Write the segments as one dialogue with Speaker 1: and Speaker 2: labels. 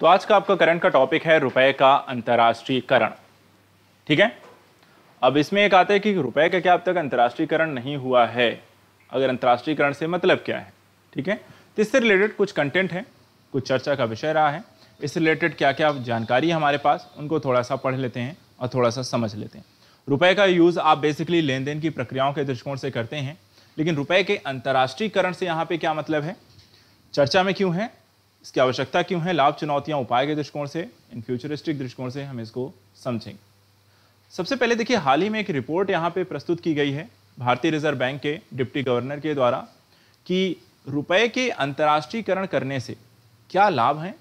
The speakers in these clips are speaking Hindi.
Speaker 1: तो आज का आपका करंट का टॉपिक है रुपए का अंतर्राष्ट्रीयकरण ठीक है अब इसमें एक आता है कि रुपए का क्या अब तक अंतर्राष्ट्रीयकरण नहीं हुआ है अगर अंतर्राष्ट्रीयकरण से मतलब क्या है ठीक है तो इससे रिलेटेड कुछ कंटेंट है कुछ चर्चा का विषय रहा है इससे रिलेटेड क्या क्या जानकारी है हमारे पास उनको थोड़ा सा पढ़ लेते हैं और थोड़ा सा समझ लेते हैं रुपए का यूज़ आप बेसिकली लेन देन की प्रक्रियाओं के दृष्टिकोण से करते हैं लेकिन रुपए के अंतर्राष्ट्रीयकरण से यहाँ पे क्या मतलब है चर्चा में क्यों है इसकी आवश्यकता क्यों है लाभ चुनौतियाँ उपाय के दृष्टिकोण से इन फ्यूचरिस्टिक दृष्टिकोण से हम इसको समझेंगे सबसे पहले देखिए हाल ही में एक रिपोर्ट यहाँ पे प्रस्तुत की गई है भारतीय रिजर्व बैंक के डिप्टी गवर्नर के द्वारा कि रुपए के अंतर्राष्ट्रीयकरण करने से क्या लाभ हैं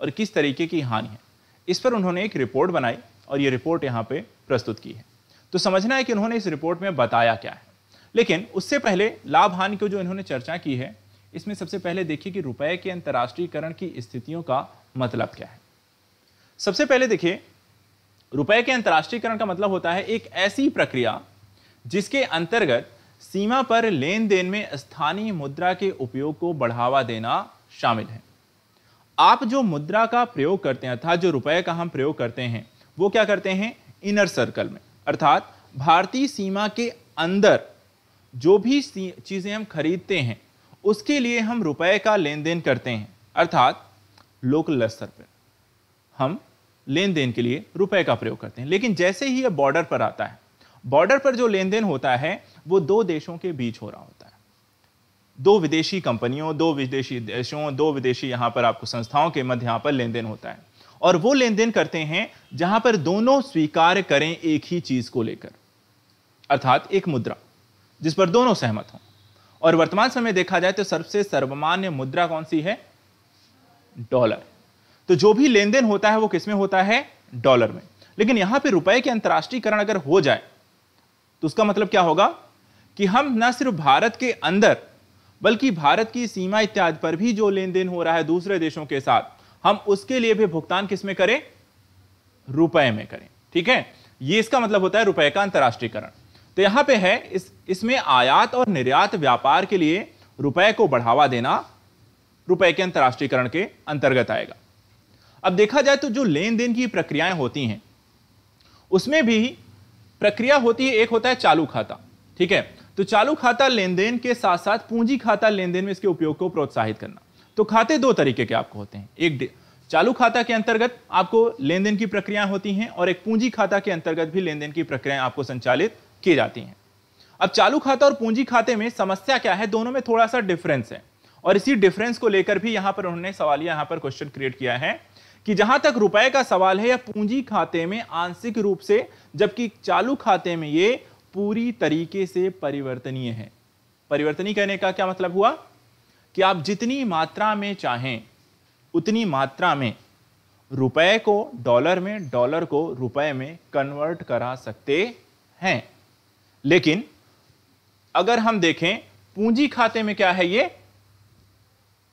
Speaker 1: और किस तरीके की हानि है इस पर उन्होंने एक रिपोर्ट बनाई और ये रिपोर्ट यहाँ पे प्रस्तुत की है तो समझना है कि उन्होंने इस रिपोर्ट में बताया क्या है लेकिन उससे पहले लाभ हानि को जो इन्होंने चर्चा की है इसमें सबसे पहले देखिए कि रुपए के अंतर्राष्ट्रीयकरण की स्थितियों का मतलब क्या है सबसे पहले देखिए रुपए के अंतर्राष्ट्रीयकरण का मतलब होता है एक ऐसी प्रक्रिया जिसके अंतर्गत सीमा पर लेन देन में स्थानीय मुद्रा के उपयोग को बढ़ावा देना शामिल है आप जो मुद्रा का प्रयोग करते हैं अर्थात जो रुपए का हम प्रयोग करते हैं वो क्या करते हैं इनर सर्कल में अर्थात भारतीय सीमा के अंदर जो भी चीज़ें हम खरीदते हैं उसके लिए हम रुपए का लेन देन करते हैं अर्थात लोकल स्तर पर हम लेन देन के लिए रुपए का प्रयोग करते हैं लेकिन जैसे ही यह बॉर्डर पर आता है बॉर्डर पर जो लेन देन होता है वो दो देशों के बीच हो रहा होता है दो विदेशी कंपनियों दो विदेशी देशों दो विदेशी यहां पर आपको संस्थाओं के मध्य यहां पर लेन देन होता है और वो लेन देन करते हैं जहां पर दोनों स्वीकार करें एक ही चीज को लेकर अर्थात एक मुद्रा जिस पर दोनों सहमत हों और वर्तमान समय देखा जाए तो सबसे सर्वमान्य मुद्रा कौन सी है डॉलर तो जो भी लेन देन होता है वो किसमें होता है डॉलर में लेकिन यहां पे रुपए के अंतर्राष्ट्रीयकरण अगर हो जाए तो उसका मतलब क्या होगा कि हम न सिर्फ भारत के अंदर बल्कि भारत की सीमा इत्यादि पर भी जो लेन देन हो रहा है दूसरे देशों के साथ हम उसके लिए भी भुगतान किसमें करें रुपए में करें ठीक है ये इसका मतलब होता है रुपए का अंतर्राष्ट्रीयकरण तो यहाँ पे है इस इसमें आयात और निर्यात व्यापार के लिए रुपए को बढ़ावा देना रुपए के अंतर्राष्ट्रीयकरण के अंतर्गत आएगा अब देखा जाए तो जो लेन देन की प्रक्रियाएं होती हैं उसमें भी प्रक्रिया होती है एक होता है चालू खाता ठीक है तो चालू खाता लेन देन के साथ साथ पूंजी खाता लेन देन में इसके उपयोग को प्रोत्साहित करना तो खाते दो तरीके के आपको होते हैं एक चालू खाता के अंतर्गत आपको लेन देन की प्रक्रिया होती हैं और एक पूंजी खाता के अंतर्गत भी लेन देन की प्रक्रियाएं आपको संचालित की जाती हैं अब चालू खाता और पूंजी खाते में समस्या क्या है दोनों में थोड़ा सा डिफरेंस है और इसी डिफरेंस को लेकर भी यहां पर उन्होंने सवाल यहां पर क्वेश्चन क्रिएट किया है कि जहां तक रुपए का सवाल है या पूंजी खाते में आंशिक रूप से जबकि चालू खाते में ये पूरी तरीके से परिवर्तनीय है परिवर्तनीय कहने का क्या मतलब हुआ कि आप जितनी मात्रा में चाहें उतनी मात्रा में रुपए को डॉलर में डॉलर को रुपए में कन्वर्ट करा सकते हैं लेकिन अगर हम देखें पूंजी खाते में क्या है ये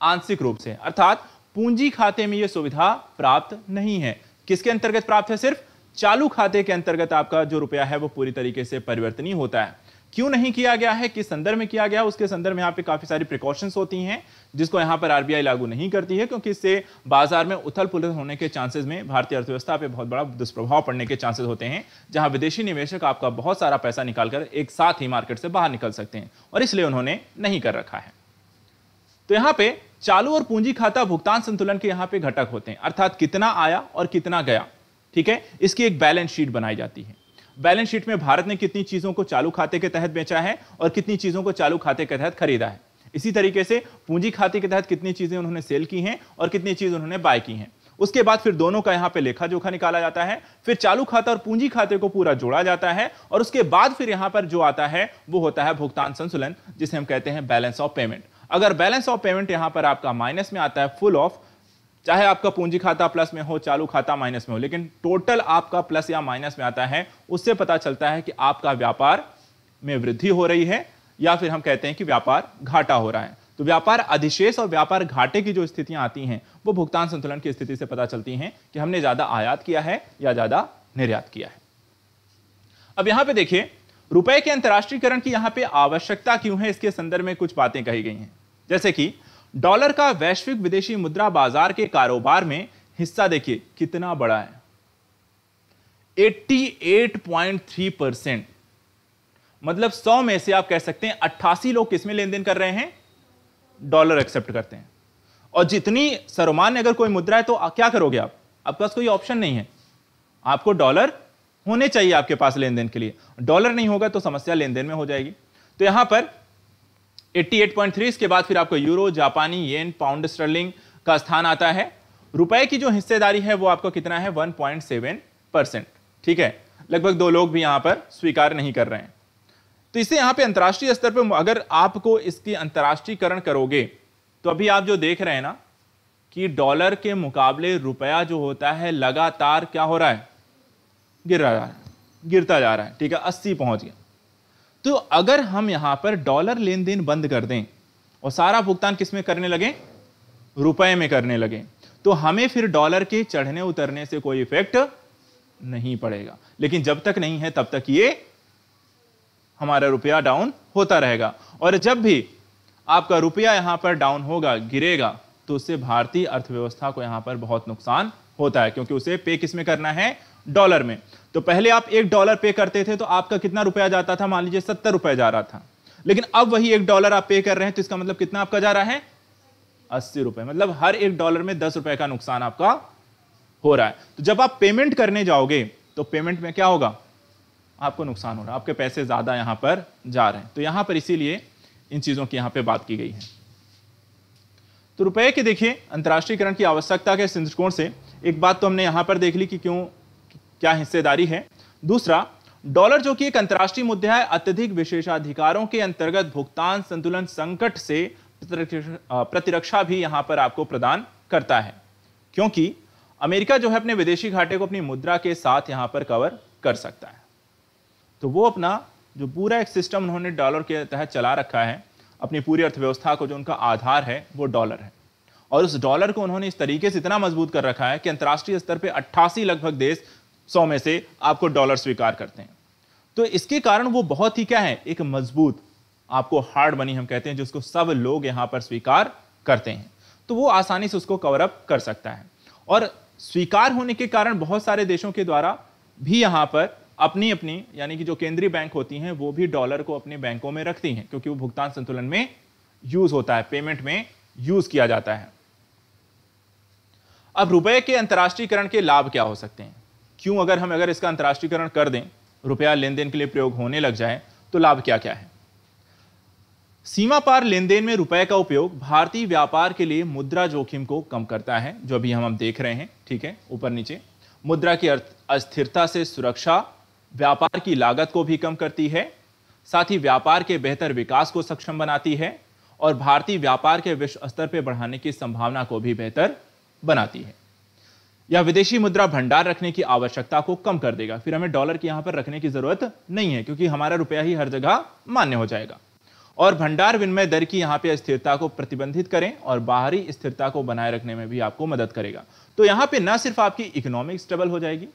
Speaker 1: आंशिक रूप से अर्थात पूंजी खाते में यह सुविधा प्राप्त नहीं है किसके अंतर्गत प्राप्त है सिर्फ चालू खाते के अंतर्गत आपका जो रुपया है वो पूरी तरीके से परिवर्तनीय होता है क्यों नहीं किया गया है किस संदर्भ में किया गया उसके संदर्भ में यहाँ पे काफ़ी सारी प्रिकॉशंस होती हैं जिसको यहाँ पर आरबीआई लागू नहीं करती है क्योंकि इससे बाजार में उथल पुथल होने के चांसेस में भारतीय अर्थव्यवस्था पे बहुत बड़ा दुष्प्रभाव पड़ने के चांसेस होते हैं जहां विदेशी निवेशक आपका बहुत सारा पैसा निकालकर एक साथ ही मार्केट से बाहर निकल सकते हैं और इसलिए उन्होंने नहीं कर रखा है तो यहाँ पे चालू और पूंजी खाता भुगतान संतुलन के यहाँ पे घटक होते हैं अर्थात कितना आया और कितना गया ठीक है इसकी एक बैलेंस शीट बनाई जाती है बैलेंस शीट में भारत ने कितनी चीजों को चालू खाते के तहत बेचा है और कितनी चीजों को चालू खाते के तहत खरीदा है इसी तरीके से पूंजी खाते के तहत कितनी चीजें उन्होंने सेल की हैं और कितनी चीज उन्होंने बाय की हैं उसके बाद फिर दोनों का यहाँ पे लेखा जोखा निकाला जाता है फिर चालू खाता और पूंजी खाते को पूरा जोड़ा जाता है और उसके बाद फिर यहाँ पर जो आता है वो होता है भुगतान संतुलन जिसे हम कहते हैं बैलेंस ऑफ पेमेंट अगर बैलेंस ऑफ पेमेंट यहाँ पर आपका माइनस में आता है फुल ऑफ चाहे आपका पूंजी खाता प्लस में हो चालू खाता माइनस में हो लेकिन टोटल आपका प्लस या माइनस में आता है उससे पता चलता है कि आपका व्यापार में वृद्धि हो रही है या फिर हम कहते हैं कि व्यापार घाटा हो रहा है तो व्यापार अधिशेष और व्यापार घाटे की जो स्थितियां आती हैं वो भुगतान संतुलन की स्थिति से पता चलती हैं कि हमने ज्यादा आयात किया है या ज्यादा निर्यात किया है अब यहां पे देखिए रुपए के अंतर्राष्ट्रीयकरण की यहां पे आवश्यकता क्यों है इसके संदर्भ में कुछ बातें कही गई हैं जैसे कि डॉलर का वैश्विक विदेशी मुद्रा बाजार के कारोबार में हिस्सा देखिए कितना बड़ा है 88.3 परसेंट मतलब 100 में से आप कह सकते हैं अट्ठासी लोग किसमें लेन देन कर रहे हैं डॉलर एक्सेप्ट करते हैं और जितनी सर्वमान्य अगर कोई मुद्रा है तो क्या करोगे आप आपके पास कोई ऑप्शन नहीं है आपको डॉलर होने चाहिए आपके पास लेन देन के लिए डॉलर नहीं होगा तो समस्या लेन देन में हो जाएगी तो यहां पर 88.3 इसके बाद फिर आपको यूरो जापानी येन पाउंड स्टर्लिंग का स्थान आता है रुपए की जो हिस्सेदारी है वो आपको कितना है 1.7 परसेंट ठीक है लगभग दो लोग भी यहां पर स्वीकार नहीं कर रहे हैं तो इसे यहाँ पे अंतर्राष्ट्रीय स्तर पर अगर आपको इसकी अंतर्राष्ट्रीयकरण करोगे तो अभी आप जो देख रहे हैं ना कि डॉलर के मुकाबले रुपया जो होता है लगातार क्या हो रहा है गिर रहा है गिरता जा रहा है ठीक है अस्सी पहुंच गया तो अगर हम यहां पर डॉलर लेन देन बंद कर दें और सारा भुगतान किस में करने लगे रुपए में करने लगे तो हमें फिर डॉलर के चढ़ने उतरने से कोई इफेक्ट नहीं पड़ेगा लेकिन जब तक नहीं है तब तक ये हमारा रुपया डाउन होता रहेगा और जब भी आपका रुपया यहां पर डाउन होगा गिरेगा तो उससे भारतीय अर्थव्यवस्था को यहां पर बहुत नुकसान होता है क्योंकि उसे पे किस में करना है डॉलर में तो पहले आप एक डॉलर पे करते थे तो आपका कितना रुपया जाता था मान लीजिए सत्तर रुपया जा रहा था लेकिन अब वही एक डॉलर आप पे कर रहे हैं तो इसका मतलब कितना आपका जा रहा है अस्सी रुपए मतलब हर एक डॉलर में दस रुपए का नुकसान आपका हो रहा है तो जब आप पेमेंट करने जाओगे तो पेमेंट में क्या होगा आपको नुकसान हो रहा है आपके पैसे ज़्यादा यहां पर जा रहे हैं तो यहां पर इसीलिए इन चीज़ों की यहां पर बात की गई है तो रुपये के देखिए अंतर्राष्ट्रीयकरण की आवश्यकता के दृष्टिकोण से एक बात तो हमने यहां पर देख ली कि क्यों क्या हिस्सेदारी है दूसरा डॉलर जो कि एक अंतर्राष्ट्रीय मुद्दा है अत्यधिक विशेषाधिकारों के अंतर्गत भुगतान संतुलन संकट से प्रतिरक्षा भी यहां पर आपको प्रदान करता है क्योंकि अमेरिका जो है अपने विदेशी घाटे को अपनी मुद्रा के साथ यहां पर कवर कर सकता है तो वो अपना जो पूरा एक सिस्टम उन्होंने डॉलर के तहत चला रखा है अपनी पूरी अर्थव्यवस्था को जो उनका आधार है वो डॉलर है और उस डॉलर को उन्होंने इस तरीके से इतना मजबूत कर रखा है कि अंतर्राष्ट्रीय स्तर पर अट्ठासी लगभग देश सौ में से आपको डॉलर स्वीकार करते हैं तो इसके कारण वो बहुत ही क्या है एक मजबूत आपको हार्ड मनी हम कहते हैं जिसको सब लोग यहां पर स्वीकार करते हैं तो वो आसानी से उसको कवरअप कर सकता है और स्वीकार होने के कारण बहुत सारे देशों के द्वारा भी यहां पर अपनी अपनी यानी कि जो केंद्रीय बैंक होती हैं वो भी डॉलर को अपने बैंकों में रखती हैं क्योंकि वो भुगतान संतुलन में यूज होता है पेमेंट में यूज किया जाता है अब रुपए के अंतर्राष्ट्रीयकरण के लाभ क्या हो सकते हैं क्यों अगर हम अगर इसका अंतर्राष्ट्रीयकरण कर दें रुपया लेन देन के लिए प्रयोग होने लग जाए तो लाभ क्या क्या है सीमा पार लेन देन में रुपए का उपयोग भारतीय व्यापार के लिए मुद्रा जोखिम को कम करता है जो अभी हम हम देख रहे हैं ठीक है ऊपर नीचे मुद्रा की अस्थिरता से सुरक्षा व्यापार की लागत को भी कम करती है साथ ही व्यापार के बेहतर विकास को सक्षम बनाती है और भारतीय व्यापार के विश्व स्तर पर बढ़ाने की संभावना को भी बेहतर बनाती है या विदेशी मुद्रा भंडार रखने की आवश्यकता को कम कर देगा फिर हमें डॉलर की यहां पर रखने की जरूरत नहीं है क्योंकि हमारा रुपया ही हर जगह मान्य हो जाएगा और भंडार विनिमय दर की यहाँ पे स्थिरता को प्रतिबंधित करें और बाहरी स्थिरता को बनाए रखने में भी आपको मदद करेगा तो यहाँ पे ना सिर्फ आपकी इकोनॉमिक स्टेबल हो जाएगी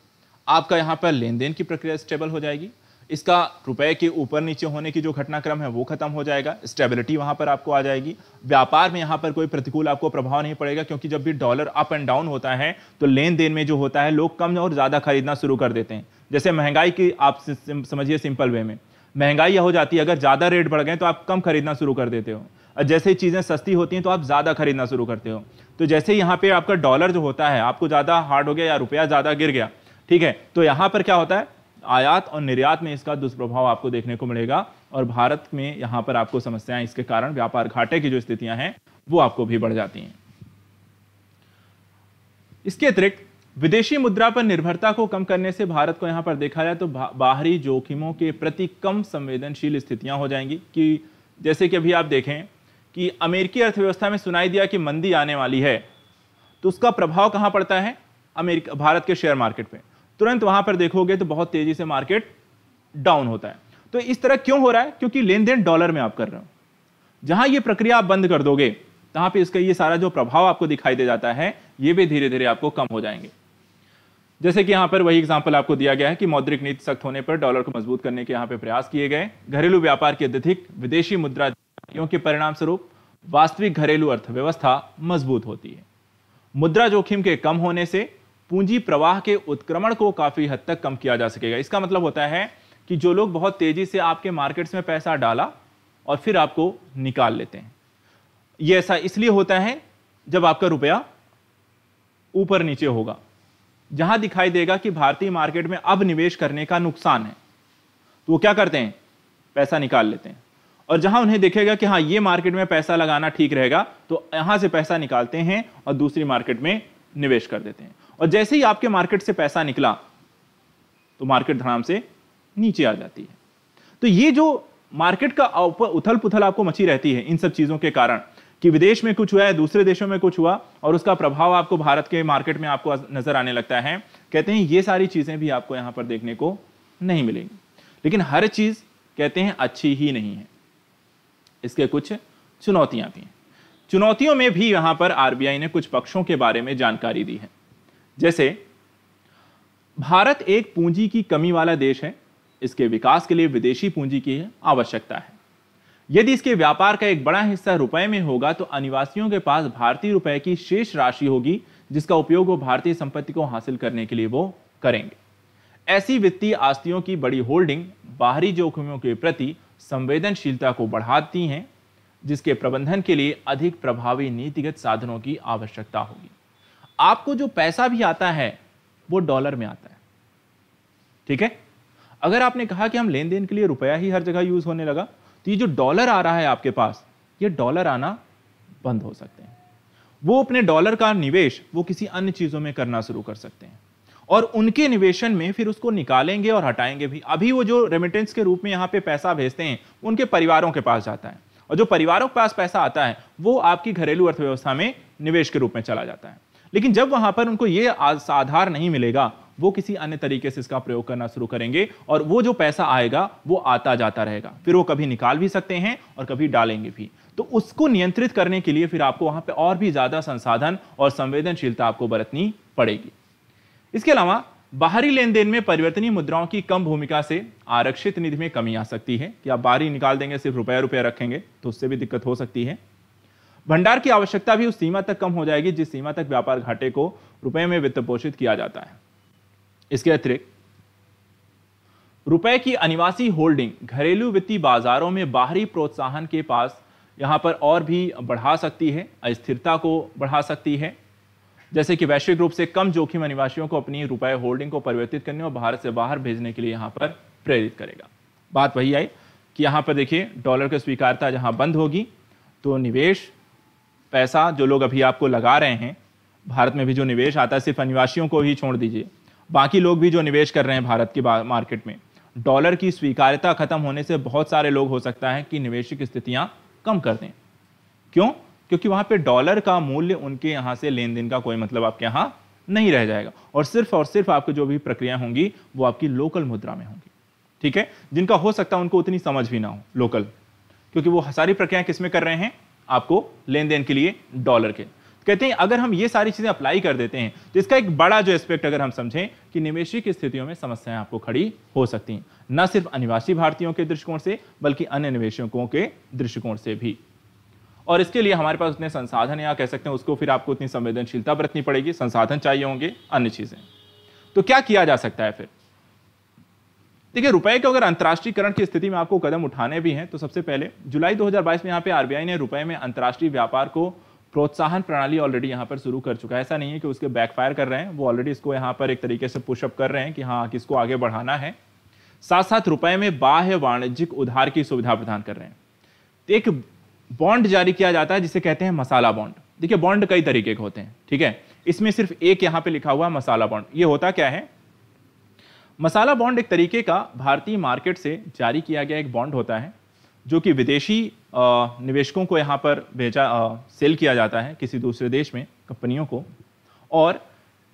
Speaker 1: आपका यहाँ पर लेन देन की प्रक्रिया स्टेबल हो जाएगी इसका रुपए के ऊपर नीचे होने की जो घटनाक्रम है वो खत्म हो जाएगा स्टेबिलिटी वहां पर आपको आ जाएगी व्यापार में यहां पर कोई प्रतिकूल आपको प्रभाव नहीं पड़ेगा क्योंकि जब भी डॉलर अप एंड डाउन होता है तो लेन देन में जो होता है लोग कम और ज़्यादा खरीदना शुरू कर देते हैं जैसे महंगाई की आप समझिए सिंपल वे में महंगाई हो जाती है अगर ज़्यादा रेट बढ़ गए तो आप कम खरीदना शुरू कर देते हो और जैसे चीज़ें सस्ती होती हैं तो आप ज़्यादा खरीदना शुरू करते हो तो जैसे यहाँ पे आपका डॉलर जो होता है आपको ज़्यादा हार्ड हो गया या रुपया ज़्यादा गिर गया ठीक है तो यहाँ पर क्या होता है आयात और निर्यात में इसका दुष्प्रभाव आपको देखने को मिलेगा और भारत में यहाँ पर आपको समस्याएं इसके कारण व्यापार घाटे की जो स्थितियां हैं वो आपको भी बढ़ जाती हैं इसके अतिरिक्त विदेशी मुद्रा पर निर्भरता को कम करने से भारत को यहां पर देखा जाए तो बाहरी जोखिमों के प्रति कम संवेदनशील स्थितियां हो जाएंगी कि जैसे कि अभी आप देखें कि अमेरिकी अर्थव्यवस्था में सुनाई दिया कि मंदी आने वाली है तो उसका प्रभाव कहां पड़ता है अमेरिका भारत के शेयर मार्केट पर तुरंत वहां पर देखोगे तो बहुत तेजी से मार्केट डाउन होता है तो इस तरह क्यों हो रहा है क्योंकि लेन देन डॉलर में आप कर रहे हो जहां ये प्रक्रिया आप बंद कर दोगे तहां पे इसका ये सारा जो प्रभाव आपको दिखाई दे जाता है ये भी धीरे धीरे आपको कम हो जाएंगे जैसे कि यहां पर वही एग्जाम्पल आपको दिया गया है कि मौद्रिक नीति सख्त होने पर डॉलर को मजबूत करने के यहाँ पे प्रयास किए गए घरेलू व्यापार के अत्यधिक विदेशी मुद्रा के परिणाम स्वरूप वास्तविक घरेलू अर्थव्यवस्था मजबूत होती है मुद्रा जोखिम के कम होने से पूंजी प्रवाह के उत्क्रमण को काफ़ी हद तक कम किया जा सकेगा इसका मतलब होता है कि जो लोग बहुत तेज़ी से आपके मार्केट्स में पैसा डाला और फिर आपको निकाल लेते हैं ये ऐसा इसलिए होता है जब आपका रुपया ऊपर नीचे होगा जहां दिखाई देगा कि भारतीय मार्केट में अब निवेश करने का नुकसान है तो वो क्या करते हैं पैसा निकाल लेते हैं और जहां उन्हें देखेगा कि हाँ ये मार्केट में पैसा लगाना ठीक रहेगा तो यहां से पैसा निकालते हैं और दूसरी मार्केट में निवेश कर देते हैं और जैसे ही आपके मार्केट से पैसा निकला तो मार्केट धड़ाम से नीचे आ जाती है तो ये जो मार्केट का उथल पुथल आपको मची रहती है इन सब चीजों के कारण कि विदेश में कुछ हुआ है दूसरे देशों में कुछ हुआ और उसका प्रभाव आपको भारत के मार्केट में आपको नजर आने लगता है कहते हैं ये सारी चीजें भी आपको यहां पर देखने को नहीं मिलेंगी लेकिन हर चीज कहते हैं अच्छी ही नहीं है इसके कुछ चुनौतियां भी हैं चुनौतियों में भी यहां पर आरबीआई ने कुछ पक्षों के बारे में जानकारी दी है जैसे भारत एक पूंजी की कमी वाला देश है इसके विकास के लिए विदेशी पूंजी की आवश्यकता है यदि इसके व्यापार का एक बड़ा हिस्सा रुपए में होगा तो अनिवासियों के पास भारतीय रुपए की शेष राशि होगी जिसका उपयोग वो भारतीय संपत्ति को हासिल करने के लिए वो करेंगे ऐसी वित्तीय आस्तियों की बड़ी होल्डिंग बाहरी जोखिमों के प्रति संवेदनशीलता को बढ़ाती हैं जिसके प्रबंधन के लिए अधिक प्रभावी नीतिगत साधनों की आवश्यकता होगी आपको जो पैसा भी आता है वो डॉलर में आता है ठीक है अगर आपने कहा कि हम लेन देन के लिए रुपया ही हर जगह यूज होने लगा तो ये जो डॉलर आ रहा है आपके पास ये डॉलर आना बंद हो सकते हैं वो अपने डॉलर का निवेश वो किसी अन्य चीजों में करना शुरू कर सकते हैं और उनके निवेशन में फिर उसको निकालेंगे और हटाएंगे भी अभी वो जो रेमिटेंस के रूप में यहाँ पे पैसा भेजते हैं उनके परिवारों के पास जाता है और जो परिवारों के पास पैसा आता है वो आपकी घरेलू अर्थव्यवस्था में निवेश के रूप में चला जाता है लेकिन जब वहां पर उनको ये आधार नहीं मिलेगा वो किसी अन्य तरीके से इसका प्रयोग करना शुरू करेंगे और वो जो पैसा आएगा वो आता जाता रहेगा फिर वो कभी निकाल भी सकते हैं और कभी डालेंगे भी तो उसको नियंत्रित करने के लिए फिर आपको वहां पे और भी ज्यादा संसाधन और संवेदनशीलता आपको बरतनी पड़ेगी इसके अलावा बाहरी लेन देन में परिवर्तनीय मुद्राओं की कम भूमिका से आरक्षित निधि में कमी आ सकती है कि आप बाहरी निकाल देंगे सिर्फ रुपया रुपया रखेंगे तो उससे भी दिक्कत हो सकती है भंडार की आवश्यकता भी उस सीमा तक कम हो जाएगी जिस सीमा तक व्यापार घाटे को रुपए में वित्त पोषित किया जाता है इसके अतिरिक्त रुपए की अनिवासी होल्डिंग घरेलू वित्तीय बाजारों में बाहरी प्रोत्साहन के पास यहां पर और भी बढ़ा सकती है अस्थिरता को बढ़ा सकती है जैसे कि वैश्विक रूप से कम जोखिम अनिवासियों को अपनी रुपए होल्डिंग को परिवर्तित करने और भारत से बाहर भेजने के लिए यहां पर प्रेरित करेगा बात वही आई कि यहां पर देखिए डॉलर की स्वीकारता जहां बंद होगी तो निवेश पैसा जो लोग अभी आपको लगा रहे हैं भारत में भी जो निवेश आता है सिर्फ अनिवासियों को ही छोड़ दीजिए बाकी लोग भी जो निवेश कर रहे हैं भारत की मार्केट में डॉलर की स्वीकार्यता खत्म होने से बहुत सारे लोग हो सकता है कि निवेशक स्थितियां कम कर दें क्यों क्योंकि वहां पे डॉलर का मूल्य उनके यहां से लेन देन का कोई मतलब आपके यहाँ नहीं रह जाएगा और सिर्फ और सिर्फ आपकी जो भी प्रक्रियाएं होंगी वो आपकी लोकल मुद्रा में होंगी ठीक है जिनका हो सकता है उनको उतनी समझ भी ना हो लोकल क्योंकि वो सारी प्रक्रियाएं किसमें कर रहे हैं आपको लेन देन के लिए डॉलर के तो कहते हैं अगर हम ये सारी चीज़ें अप्लाई कर देते हैं तो इसका एक बड़ा जो एस्पेक्ट अगर हम समझें कि निवेशी की स्थितियों में समस्याएं आपको खड़ी हो सकती हैं न सिर्फ अनिवासी भारतीयों के दृष्टिकोण से बल्कि अन्य निवेशकों के दृष्टिकोण से भी और इसके लिए हमारे पास उतने संसाधन या कह सकते हैं उसको फिर आपको उतनी संवेदनशीलता बरतनी पड़ेगी संसाधन चाहिए होंगे अन्य चीज़ें तो क्या किया जा सकता है फिर देखिए रुपए के अगर अंतर्राष्ट्रीयकरण की स्थिति में आपको कदम उठाने भी हैं तो सबसे पहले जुलाई 2022 में यहाँ पे आरबीआई ने रुपए में अंतर्राष्ट्रीय व्यापार को प्रोत्साहन प्रणाली ऑलरेडी यहाँ पर शुरू कर चुका है ऐसा नहीं है कि उसके बैकफायर कर रहे हैं वो ऑलरेडी इसको यहाँ पर एक तरीके से पुशअप कर रहे हैं कि हाँ किसको आगे बढ़ाना है साथ साथ रुपए में बाह्य वाणिज्यिक उधार की सुविधा प्रदान कर रहे हैं तो एक बॉन्ड जारी किया जाता है जिसे कहते हैं मसाला बॉन्ड देखिए बॉन्ड कई तरीके के होते हैं ठीक है इसमें सिर्फ एक यहाँ पे लिखा हुआ है मसाला बॉन्ड ये होता क्या है मसाला बॉन्ड एक तरीके का भारतीय मार्केट से जारी किया गया एक बॉन्ड होता है जो कि विदेशी निवेशकों को यहाँ पर भेजा सेल किया जाता है किसी दूसरे देश में कंपनियों को और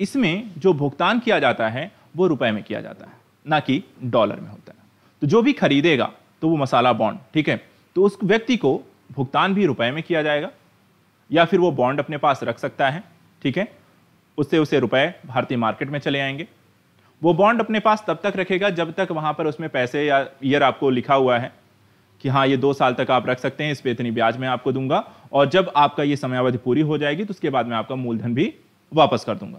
Speaker 1: इसमें जो भुगतान किया जाता है वो रुपए में किया जाता है ना कि डॉलर में होता है तो जो भी खरीदेगा तो वो मसाला बॉन्ड ठीक है तो उस व्यक्ति को भुगतान भी रुपए में किया जाएगा या फिर वो बॉन्ड अपने पास रख सकता है ठीक है उससे उसे रुपए भारतीय मार्केट में चले आएंगे वो बॉन्ड अपने पास तब तक रखेगा जब तक वहाँ पर उसमें पैसे या ईयर आपको लिखा हुआ है कि हाँ ये दो साल तक आप रख सकते हैं इस पर इतनी ब्याज मैं आपको दूंगा और जब आपका ये समयावधि पूरी हो जाएगी तो उसके बाद मैं आपका मूलधन भी वापस कर दूंगा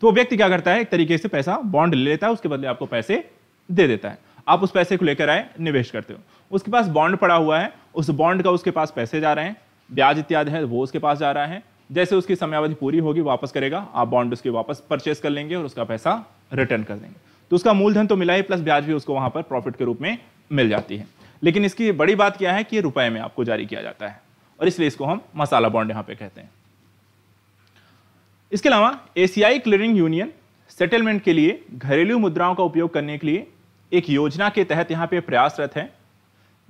Speaker 1: तो व्यक्ति क्या करता है एक तरीके से पैसा बॉन्ड ले लेता है उसके बदले आपको पैसे दे देता है आप उस पैसे को लेकर आए निवेश करते हो उसके पास बॉन्ड पड़ा हुआ है उस बॉन्ड का उसके पास पैसे जा रहे हैं ब्याज इत्यादि है वो उसके पास जा रहा है जैसे उसकी समयावधि पूरी होगी वापस करेगा आप बॉन्ड उसके वापस परचेस कर लेंगे और उसका पैसा रिटर्न कर देंगे तो उसका मूलधन तो मिला ही प्लस ब्याज भी उसको वहां पर प्रॉफिट के रूप में मिल जाती है लेकिन इसकी बड़ी बात क्या है कि रुपए में आपको जारी किया जाता है और इसलिए इसको हम मसाला बॉन्ड यहां पे कहते हैं इसके अलावा एशियाई क्लियरिंग यूनियन सेटलमेंट के लिए घरेलू मुद्राओं का उपयोग करने के लिए एक योजना के तहत यहाँ पे प्रयासरत है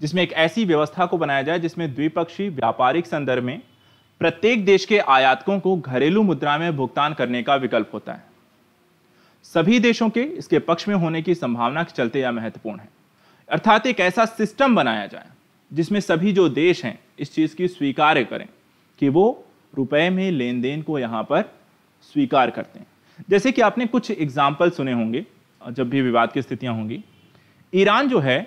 Speaker 1: जिसमें एक ऐसी व्यवस्था को बनाया जाए जिसमें द्विपक्षीय व्यापारिक संदर्भ में प्रत्येक देश के आयातकों को घरेलू मुद्रा में भुगतान करने का विकल्प होता है सभी देशों के इसके पक्ष में होने की संभावना के चलते यह महत्वपूर्ण है अर्थात एक ऐसा सिस्टम बनाया जाए जिसमें सभी जो देश हैं इस चीज़ की स्वीकार्य करें कि वो रुपए में लेन देन को यहाँ पर स्वीकार करते हैं जैसे कि आपने कुछ एग्जाम्पल सुने होंगे जब भी विवाद की स्थितियाँ होंगी ईरान जो है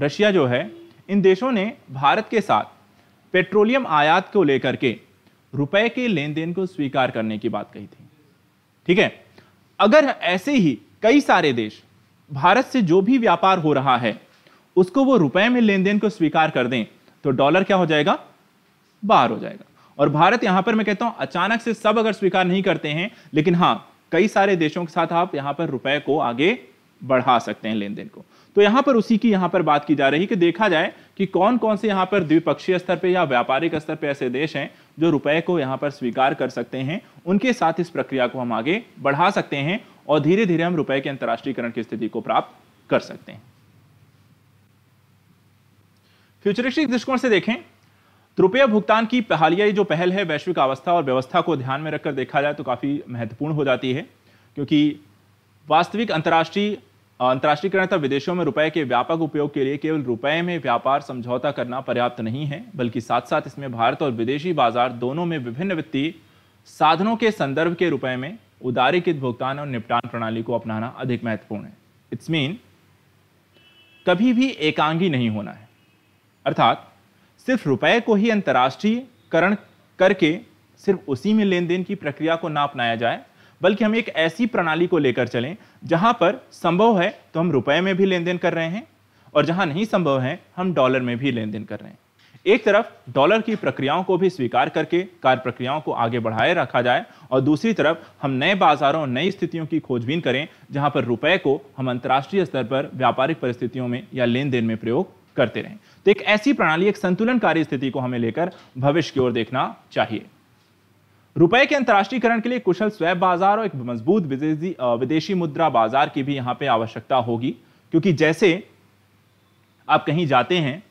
Speaker 1: रशिया जो है इन देशों ने भारत के साथ पेट्रोलियम आयात को लेकर के रुपए के लेन देन को स्वीकार करने की बात कही थी ठीक है अगर ऐसे ही कई सारे देश भारत से जो भी व्यापार हो रहा है उसको वो रुपए में लेन देन को स्वीकार कर दें तो डॉलर क्या हो जाएगा बाहर हो जाएगा और भारत यहां पर मैं कहता हूं अचानक से सब अगर स्वीकार नहीं करते हैं लेकिन हां कई सारे देशों के साथ आप यहां पर रुपए को आगे बढ़ा सकते हैं लेन देन को तो यहां पर उसी की यहां पर बात की जा रही है कि देखा जाए कि कौन कौन से यहां पर द्विपक्षीय स्तर पर या व्यापारिक स्तर पर ऐसे देश हैं जो रुपए को यहां पर स्वीकार कर सकते हैं उनके साथ इस प्रक्रिया को हम आगे बढ़ा सकते हैं और धीरे धीरे हम रुपए के अंतर्राष्ट्रीयकरण की स्थिति को प्राप्त कर सकते हैं फ्यूचरिस्टिक दृष्टिकोण से देखें रुपया भुगतान की पहालिया जो पहल है वैश्विक अवस्था और व्यवस्था को ध्यान में रखकर देखा जाए तो काफ़ी महत्वपूर्ण हो जाती है क्योंकि वास्तविक अंतर्राष्ट्रीय अंतर्राष्ट्रीयकरण तथा विदेशों में रुपए के व्यापक उपयोग के लिए केवल रुपए में व्यापार समझौता करना पर्याप्त नहीं है बल्कि साथ साथ इसमें भारत और विदेशी बाजार दोनों में विभिन्न वित्तीय साधनों के संदर्भ के रुपए में उदारीकृत भुगतान और निपटान प्रणाली को अपनाना अधिक महत्वपूर्ण है इट्स मीन कभी भी एकांगी नहीं होना है अर्थात सिर्फ रुपए को ही अंतर्राष्ट्रीयकरण करके सिर्फ उसी में लेन देन की प्रक्रिया को ना अपनाया जाए बल्कि हम एक ऐसी प्रणाली को लेकर चलें जहां पर संभव है तो हम रुपए में भी लेन देन कर रहे हैं और जहां नहीं संभव है हम डॉलर में भी लेन देन कर रहे हैं एक तरफ डॉलर की प्रक्रियाओं को भी स्वीकार करके कार्य प्रक्रियाओं को आगे बढ़ाए रखा जाए और दूसरी तरफ हम नए बाजारों नई स्थितियों की खोजबीन करें जहां पर रुपए को हम अंतर्राष्ट्रीय स्तर पर व्यापारिक परिस्थितियों में या लेन देन में प्रयोग करते रहें तो एक ऐसी प्रणाली एक संतुलनकारी स्थिति को हमें लेकर भविष्य की ओर देखना चाहिए रुपए के अंतर्राष्ट्रीयकरण के लिए कुशल स्वैप बाजार और एक मजबूत विदेशी विदेशी मुद्रा बाजार की भी यहां पे आवश्यकता होगी क्योंकि जैसे आप कहीं जाते हैं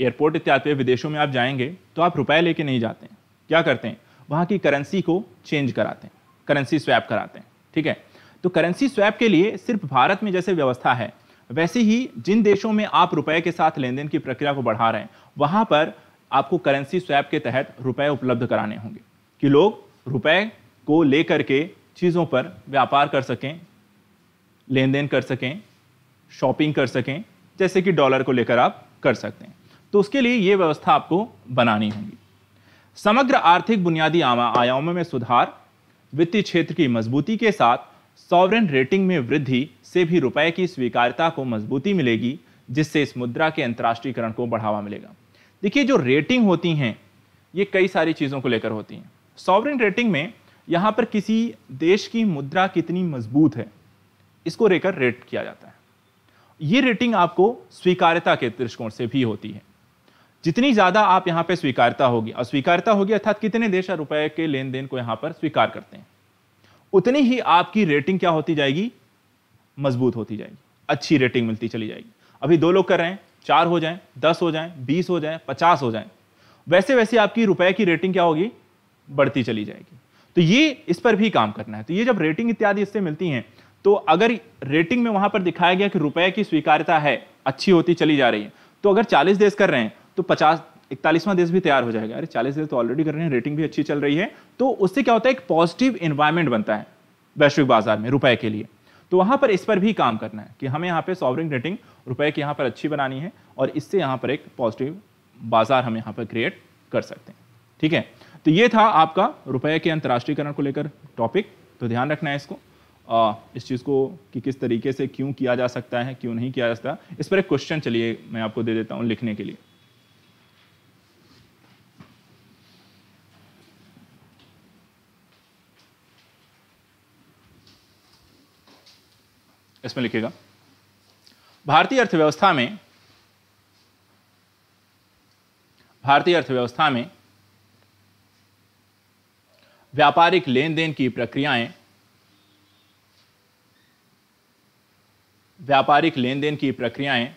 Speaker 1: एयरपोर्ट इत्यादि पे विदेशों में आप जाएंगे तो आप रुपए लेके नहीं जाते हैं क्या करते हैं वहां की करेंसी को चेंज कराते हैं करेंसी स्वैप कराते हैं ठीक है तो करेंसी स्वैप के लिए सिर्फ भारत में जैसे व्यवस्था है वैसे ही जिन देशों में आप रुपए के साथ लेन देन की प्रक्रिया को बढ़ा रहे हैं वहां पर आपको करेंसी स्वैप के तहत रुपए उपलब्ध कराने होंगे कि लोग रुपए को लेकर के चीज़ों पर व्यापार कर सकें लेन देन कर सकें शॉपिंग कर सकें जैसे कि डॉलर को लेकर आप कर सकते हैं तो उसके लिए ये व्यवस्था आपको बनानी होगी समग्र आर्थिक बुनियादी आयामों में सुधार वित्तीय क्षेत्र की मजबूती के साथ सॉवरेन रेटिंग में वृद्धि से भी रुपए की स्वीकारता को मजबूती मिलेगी जिससे इस मुद्रा के अंतर्राष्ट्रीयकरण को बढ़ावा मिलेगा देखिए जो रेटिंग होती हैं ये कई सारी चीज़ों को लेकर होती हैं सॉवरिन रेटिंग में यहाँ पर किसी देश की मुद्रा कितनी मजबूत है इसको लेकर रेट किया जाता है ये रेटिंग आपको स्वीकार्यता के दृष्टिकोण से भी होती है जितनी ज़्यादा आप यहाँ पे स्वीकार्यता होगी अस्वीकारता होगी अर्थात कितने देश रुपए के लेन देन को यहाँ पर स्वीकार करते हैं उतनी ही आपकी रेटिंग क्या होती जाएगी मजबूत होती जाएगी अच्छी रेटिंग मिलती चली जाएगी अभी दो लोग कर रहे हैं चार हो जाएं दस हो जाएं बीस हो जाएं पचास हो जाएं वैसे वैसे आपकी रुपए की रेटिंग क्या होगी बढ़ती चली जाएगी तो ये इस पर भी काम करना है तो ये जब रेटिंग इत्यादि इससे मिलती हैं तो अगर रेटिंग में वहां पर दिखाया गया कि रुपए की स्वीकार्यता है अच्छी होती चली जा रही है तो अगर चालीस देश कर रहे हैं तो पचास इकतालीसवां देश भी तैयार हो जाएगा अरे चालीस देश तो ऑलरेडी कर रहे हैं रेटिंग भी अच्छी चल रही है तो उससे क्या होता है एक पॉजिटिव इन्वायरमेंट बनता है वैश्विक बाजार में रुपए के लिए तो वहां पर इस पर भी काम करना है कि हमें यहाँ पे सॉवरिंग रेटिंग रुपए की यहाँ पर अच्छी बनानी है और इससे यहाँ पर एक पॉजिटिव बाजार हम यहाँ पर क्रिएट कर सकते हैं ठीक है तो ये था आपका रुपये के अंतर्राष्ट्रीयकरण को लेकर टॉपिक तो ध्यान रखना है इसको आ, इस चीज़ को कि किस तरीके से क्यों किया जा सकता है क्यों नहीं किया जा सकता इस पर एक क्वेश्चन चलिए मैं आपको दे देता हूँ लिखने के लिए इसमें लिखेगा भारतीय अर्थव्यवस्था में भारतीय अर्थव्यवस्था में व्यापारिक लेन देन की प्रक्रियाएं व्यापारिक लेन देन की प्रक्रियाएं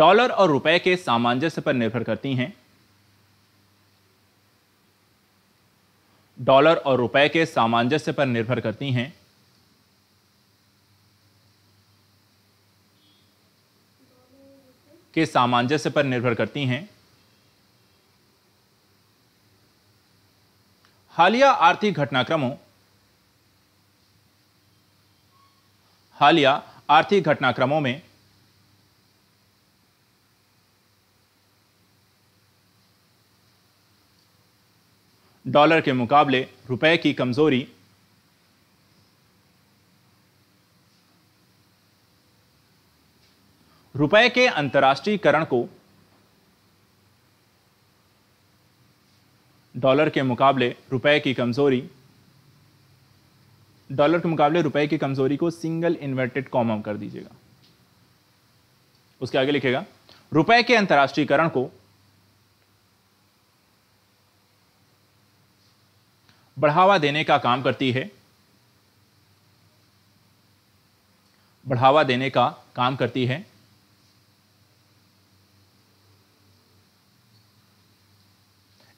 Speaker 1: डॉलर और रुपए के सामंजस्य पर निर्भर करती हैं डॉलर और रुपए के सामंजस्य पर निर्भर करती हैं के सामंजस्य पर निर्भर करती हैं हालिया आर्थिक घटनाक्रमों हालिया आर्थिक घटनाक्रमों में डॉलर के मुकाबले रुपए की कमजोरी रुपए के अंतर्राष्ट्रीयकरण को डॉलर के मुकाबले रुपए की कमज़ोरी डॉलर के मुकाबले रुपए की कमज़ोरी को सिंगल इन्वर्टेड कॉमम कर दीजिएगा उसके आगे लिखेगा रुपए के अंतर्राष्ट्रीयकरण को बढ़ावा देने का काम करती है बढ़ावा देने का काम करती है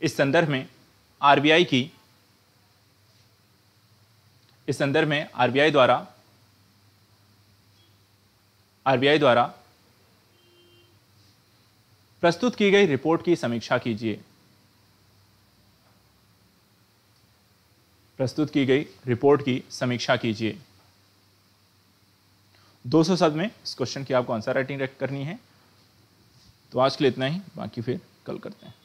Speaker 1: इस संदर्भ में आरबीआई की इस संदर्भ में आरबीआई द्वारा आरबीआई द्वारा प्रस्तुत की गई रिपोर्ट की समीक्षा कीजिए प्रस्तुत की गई रिपोर्ट की समीक्षा कीजिए 200 शब्द में इस क्वेश्चन की आपको आंसर राइटिंग करनी है तो आज के लिए इतना ही बाकी फिर कल करते हैं